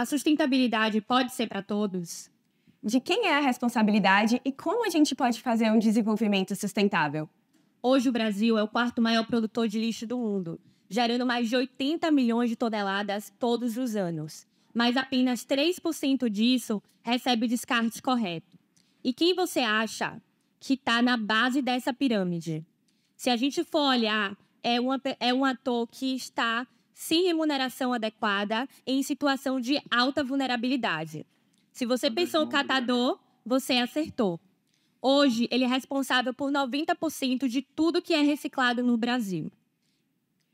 A sustentabilidade pode ser para todos? De quem é a responsabilidade e como a gente pode fazer um desenvolvimento sustentável? Hoje, o Brasil é o quarto maior produtor de lixo do mundo, gerando mais de 80 milhões de toneladas todos os anos. Mas apenas 3% disso recebe o descarte correto. E quem você acha que está na base dessa pirâmide? Se a gente for olhar, é, uma, é um ator que está sem remuneração adequada e em situação de alta vulnerabilidade. Se você pensou catador, você acertou. Hoje, ele é responsável por 90% de tudo que é reciclado no Brasil.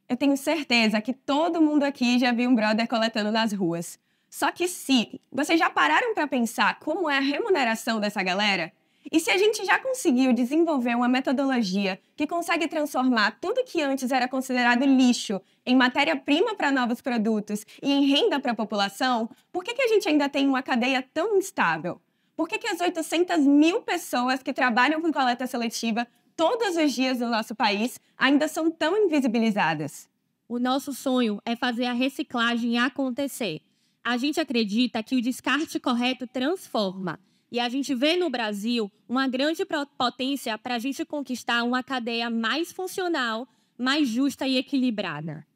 Eu tenho certeza que todo mundo aqui já viu um brother coletando nas ruas. Só que se vocês já pararam para pensar como é a remuneração dessa galera, e se a gente já conseguiu desenvolver uma metodologia que consegue transformar tudo que antes era considerado lixo em matéria-prima para novos produtos e em renda para a população, por que, que a gente ainda tem uma cadeia tão instável? Por que, que as 800 mil pessoas que trabalham com coleta seletiva todos os dias no nosso país ainda são tão invisibilizadas? O nosso sonho é fazer a reciclagem acontecer. A gente acredita que o descarte correto transforma. E a gente vê no Brasil uma grande potência para a gente conquistar uma cadeia mais funcional, mais justa e equilibrada.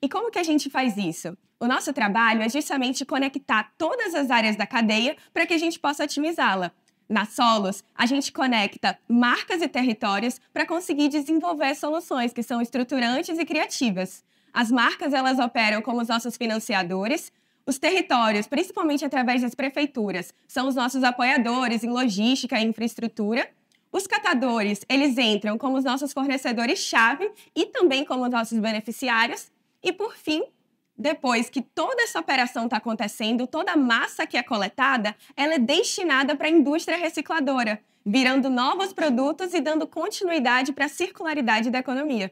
E como que a gente faz isso? O nosso trabalho é justamente conectar todas as áreas da cadeia para que a gente possa otimizá-la. Na Solos, a gente conecta marcas e territórios para conseguir desenvolver soluções que são estruturantes e criativas. As marcas elas operam como os nossos financiadores, os territórios, principalmente através das prefeituras, são os nossos apoiadores em logística e infraestrutura. Os catadores, eles entram como os nossos fornecedores-chave e também como os nossos beneficiários. E, por fim, depois que toda essa operação está acontecendo, toda a massa que é coletada, ela é destinada para a indústria recicladora, virando novos produtos e dando continuidade para a circularidade da economia.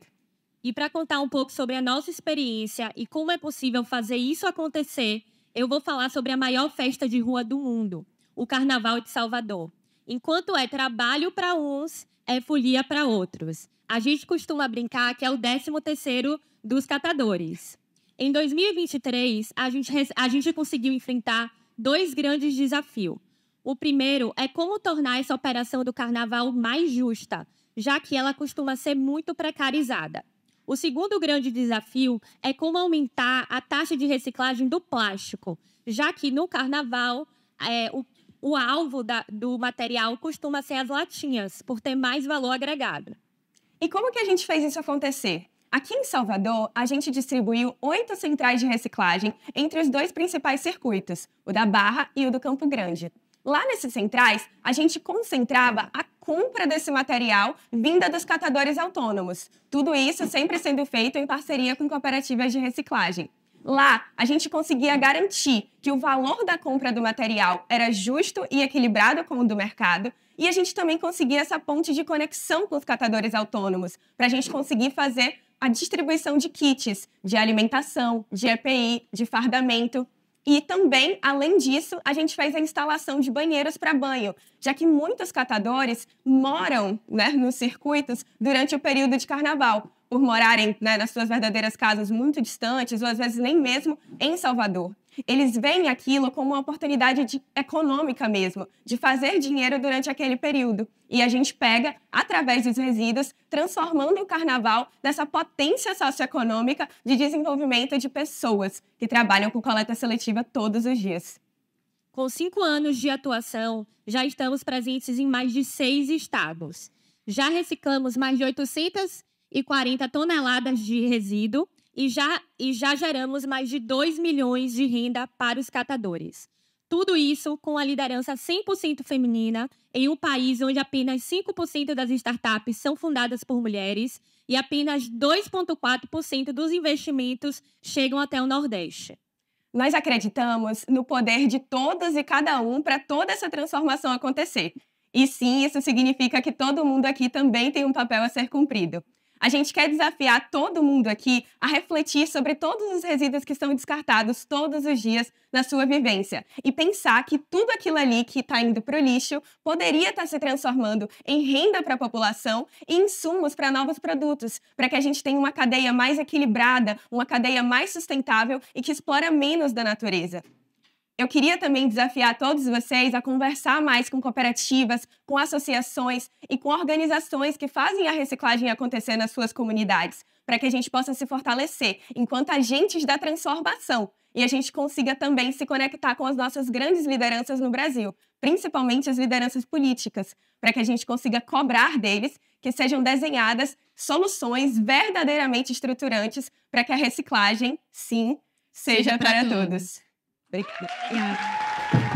E para contar um pouco sobre a nossa experiência e como é possível fazer isso acontecer, eu vou falar sobre a maior festa de rua do mundo, o Carnaval de Salvador. Enquanto é trabalho para uns, é folia para outros. A gente costuma brincar que é o 13º dos catadores. Em 2023, a gente, a gente conseguiu enfrentar dois grandes desafios. O primeiro é como tornar essa operação do carnaval mais justa, já que ela costuma ser muito precarizada. O segundo grande desafio é como aumentar a taxa de reciclagem do plástico, já que no carnaval é, o, o, alvo da, do material costuma ser as latinhas, por ter mais valor agregado. E como que a gente fez isso acontecer? Aqui em Salvador, a gente distribuiu oito centrais de reciclagem entre os dois principais circuitos, o da Barra e o do Campo Grande. Lá nessas centrais, a gente concentrava a compra desse material vinda dos catadores autônomos. Tudo isso sempre sendo feito em parceria com cooperativas de reciclagem. Lá, a gente conseguia garantir que o valor da compra do material era justo e equilibrado com o do mercado, e a gente também conseguia essa ponte de conexão com os catadores autônomos, para a gente conseguir fazer a distribuição de kits de alimentação, de EPI, de fardamento, e também, além disso, a gente fez a instalação de banheiros para banho, já que muitos catadores moram né, nos circuitos durante o período de carnaval, por morarem né, nas suas verdadeiras casas muito distantes, ou às vezes nem mesmo em Salvador. Eles veem aquilo como uma oportunidade de, econômica mesmo, de fazer dinheiro durante aquele período. E a gente pega, através dos resíduos, transformando o carnaval nessa potência socioeconômica de desenvolvimento de pessoas que trabalham com coleta seletiva todos os dias. Com cinco anos de atuação, já estamos presentes em mais de seis estados. Já reciclamos mais de 840 toneladas de resíduo e já, e já geramos mais de 2 milhões de renda para os catadores. Tudo isso com a liderança 100% feminina em um país onde apenas 5% das startups são fundadas por mulheres e apenas 2,4% dos investimentos chegam até o Nordeste. Nós acreditamos no poder de todas e cada um para toda essa transformação acontecer. E sim, isso significa que todo mundo aqui também tem um papel a ser cumprido. A gente quer desafiar todo mundo aqui a refletir sobre todos os resíduos que são descartados todos os dias na sua vivência e pensar que tudo aquilo ali que está indo para o lixo poderia estar tá se transformando em renda para a população e insumos para novos produtos, para que a gente tenha uma cadeia mais equilibrada, uma cadeia mais sustentável e que explora menos da natureza. Eu queria também desafiar todos vocês a conversar mais com cooperativas, com associações e com organizações que fazem a reciclagem acontecer nas suas comunidades, para que a gente possa se fortalecer enquanto agentes da transformação e a gente consiga também se conectar com as nossas grandes lideranças no Brasil, principalmente as lideranças políticas, para que a gente consiga cobrar deles que sejam desenhadas soluções verdadeiramente estruturantes para que a reciclagem, sim, seja, seja para todos. todos. Thank you. Yeah.